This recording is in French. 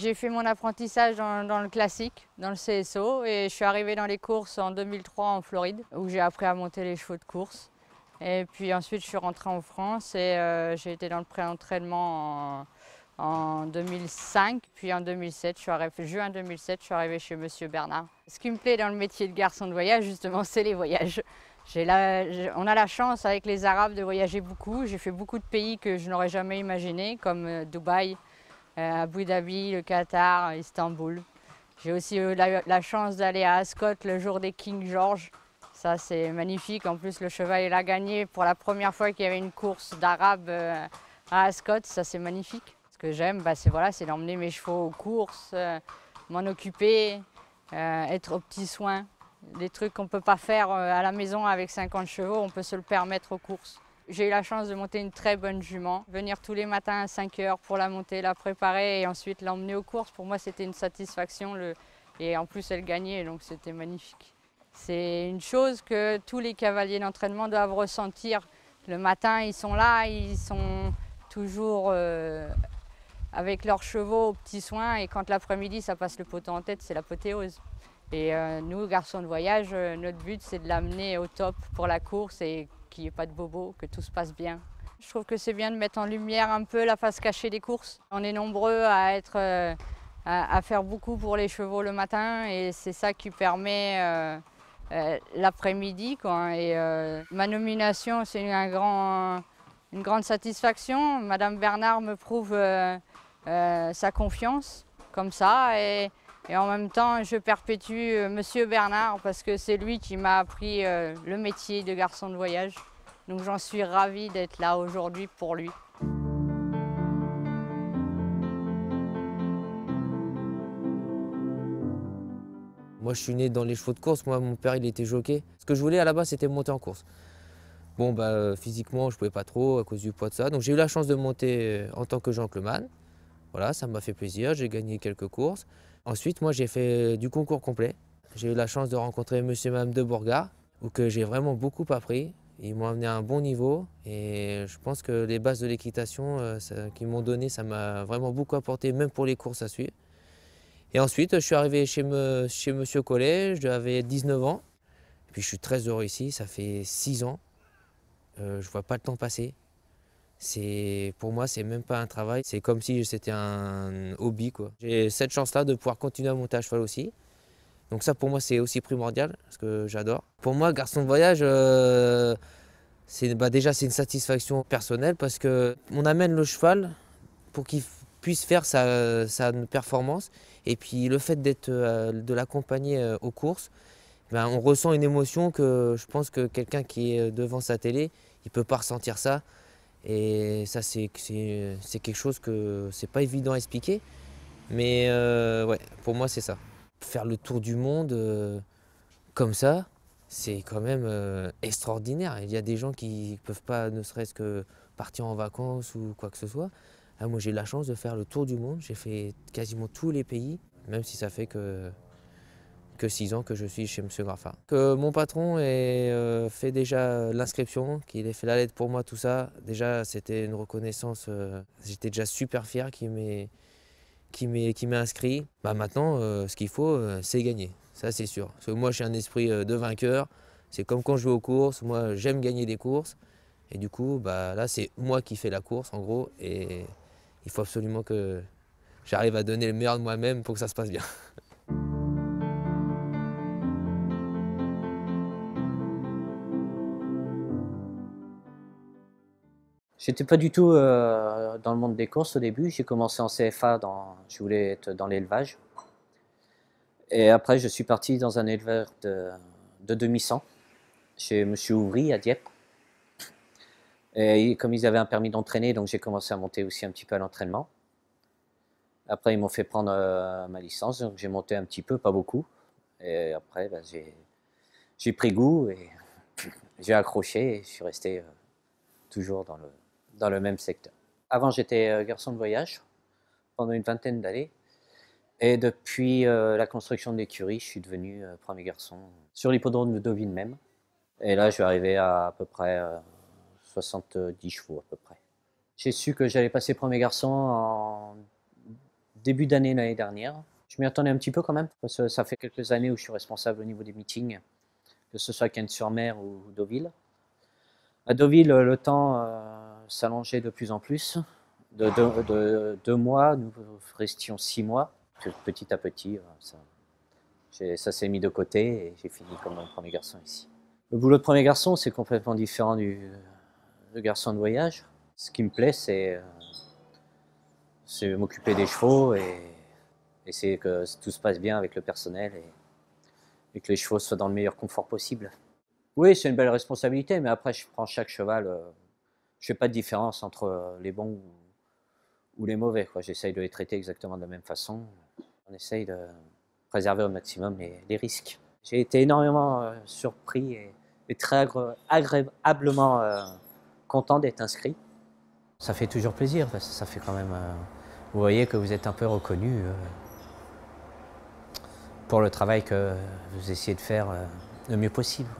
J'ai fait mon apprentissage dans, le classique, dans le CSO, et je suis arrivée dans les courses en 2003 en Floride, où j'ai appris à monter les chevaux de course. Et puis ensuite, je suis rentrée en France et euh, j'ai été dans le pré-entraînement en, 2005. Puis en 2007, je suis arrivée, juin 2007, je suis arrivée chez Monsieur Bernard. Ce qui me plaît dans le métier de garçon de voyage, justement, c'est les voyages. on a la chance avec les Arabes de voyager beaucoup. J'ai fait beaucoup de pays que je n'aurais jamais imaginé, comme euh, Dubaï, euh, Abu Dhabi, le Qatar, Istanbul. J'ai aussi eu la, chance d'aller à Ascot le jour des King George. Ça, c'est magnifique. En plus, le cheval, il a gagné pour la première fois qu'il y avait une course d'arabe euh, à Ascot. Ça, c'est magnifique. Ce que j'aime, bah, c'est voilà, d'emmener mes chevaux aux courses, euh, m'en occuper, être aux petits soins. Des trucs qu'on ne peut pas faire à la maison avec 50 chevaux, on peut se le permettre aux courses. J'ai eu la chance de monter une très bonne jument. Venir tous les matins à 5 heures pour la monter, la préparer et ensuite l'emmener aux courses, pour moi c'était une satisfaction. Le... Et en plus elle gagnait, donc c'était magnifique. C'est une chose que tous les cavaliers d'entraînement doivent ressentir. Le matin, ils sont là, ils sont toujours euh, avec leurs chevaux aux petits soins. Et quand l'après-midi, ça passe le poteau en tête, c'est l'apothéose. Et euh, nous, garçons de voyage, euh, notre but, c'est de l'amener au top pour la course et qu'il n'y ait pas de bobos, que tout se passe bien. Je trouve que c'est bien de mettre en lumière un peu la face cachée des courses. On est nombreux à, être, euh, à, faire beaucoup pour les chevaux le matin et c'est ça qui permet euh, euh, l'après-midi. Hein. Et ma nomination, c'est une grande satisfaction. Madame Bernard me prouve sa confiance comme ça. Et, et en même temps, je perpétue euh, Monsieur Bernard parce que c'est lui qui m'a appris euh, le métier de garçon de voyage. Donc j'en suis ravie d'être là aujourd'hui pour lui. Moi, je suis né dans les chevaux de course. Moi, mon père, il était jockey. Ce que je voulais à la base, c'était monter en course. Bon, bah, euh, physiquement, je ne pouvais pas trop à cause du poids de ça. Donc, j'ai eu la chance de monter en tant que gentleman. Voilà, ça m'a fait plaisir. J'ai gagné quelques courses. Ensuite, moi, j'ai fait euh, du concours complet. J'ai eu la chance de rencontrer monsieur et de Bourga, où que j'ai vraiment beaucoup appris. Ils m'ont amené à un bon niveau et je pense que les bases de l'équitation euh, qu'ils m'ont donné, ça m'a vraiment beaucoup apporté, même pour les courses à suivre. Et ensuite, je suis arrivé chez, M. chez Monsieur Collet, j'avais 19 ans. puis je suis très heureux ici, ça fait 6 ans. Euh, je ne vois pas le temps passer pour moi, c'est même pas un travail. C'est comme si c'était un hobby J'ai cette chance-là de pouvoir continuer à monter à cheval aussi. Donc ça pour moi c'est aussi primordial parce que j'adore. Pour moi, garçon de voyage, euh, c'est bah, déjà c'est une satisfaction personnelle parce que on amène le cheval pour qu'il puisse faire sa, performance et puis le fait euh, de l'accompagner euh, aux courses, ben, on ressent une émotion que je pense que quelqu'un qui est devant sa télé, il peut pas ressentir ça. Et ça, c'est quelque chose que c'est pas évident à expliquer. Mais euh, pour moi, c'est ça. Faire le tour du monde euh, comme ça, c'est quand même euh, extraordinaire. Il y a des gens qui ne peuvent pas, ne serait-ce que partir en vacances ou quoi que ce soit. Ah, moi, j'ai la chance de faire le tour du monde. J'ai fait quasiment tous les pays, même si ça fait que que 6 ans que je suis chez M. Graffin Que mon patron ait euh, fait déjà l'inscription, qu'il ait fait la lettre pour moi, tout ça, déjà c'était une reconnaissance. Euh, j'étais déjà super fier qu'il m'ait qui inscrit. Bah maintenant, euh, ce qu'il faut, c'est gagner. Ça, c'est sûr. que moi, j'ai un esprit de vainqueur. C'est comme quand je joue aux courses. Moi, j'aime gagner des courses. Et du coup, bah, là, c'est moi qui fais la course, en gros. Et il faut absolument que j'arrive à donner le meilleur de moi-même pour que ça se passe bien. J'étais pas du tout euh, dans le monde des courses au début. J'ai commencé en CFA, dans, je voulais être dans l'élevage. Et après, je suis parti dans un éleveur de, de 2100 chez Monsieur Ouvry à Dieppe. Et comme ils avaient un permis d'entraîner, donc j'ai commencé à monter aussi un petit peu à l'entraînement. Après, ils m'ont fait prendre euh, ma licence, donc j'ai monté un petit peu, pas beaucoup. Et après, bah, j'ai pris goût et j'ai accroché et je suis resté euh, toujours dans le, dans le même secteur. Avant, j'étais euh, garçon de voyage pendant une vingtaine d'années. Et depuis euh, la construction de l'écurie, je suis devenu euh, premier garçon sur l'hippodrome de Deauville même. Et là, je suis arrivé à à peu près 70 chevaux à peu près. J'ai su que j'allais passer premier garçon en début d'année l'année dernière. Je m'y attendais un petit peu quand même, parce que ça fait quelques années où je suis responsable au niveau des meetings, que ce soit Cannes-sur-Mer ou Deauville. À Deauville, le temps s'allonger de plus en plus. De, deux mois, nous restions six mois. Petit à petit, euh, ça, s'est mis de côté et j'ai fini comme un premier garçon ici. Le boulot de premier garçon, c'est complètement différent du, garçon de voyage. Ce qui me plaît, euh, c'est m'occuper des chevaux et essayer que tout se passe bien avec le personnel et, et, que les chevaux soient dans le meilleur confort possible. Oui, c'est une belle responsabilité, mais après, je prends chaque cheval. Euh, je fais pas de différence entre euh, les bons ou, les mauvais. J'essaye de les traiter exactement de la même façon. On essaye de préserver au maximum les, risques. J'ai été énormément euh, surpris et, très agréablement euh, content d'être inscrit. Ça fait toujours plaisir, ça fait quand même... vous voyez que vous êtes un peu reconnu pour le travail que vous essayez de faire le mieux possible.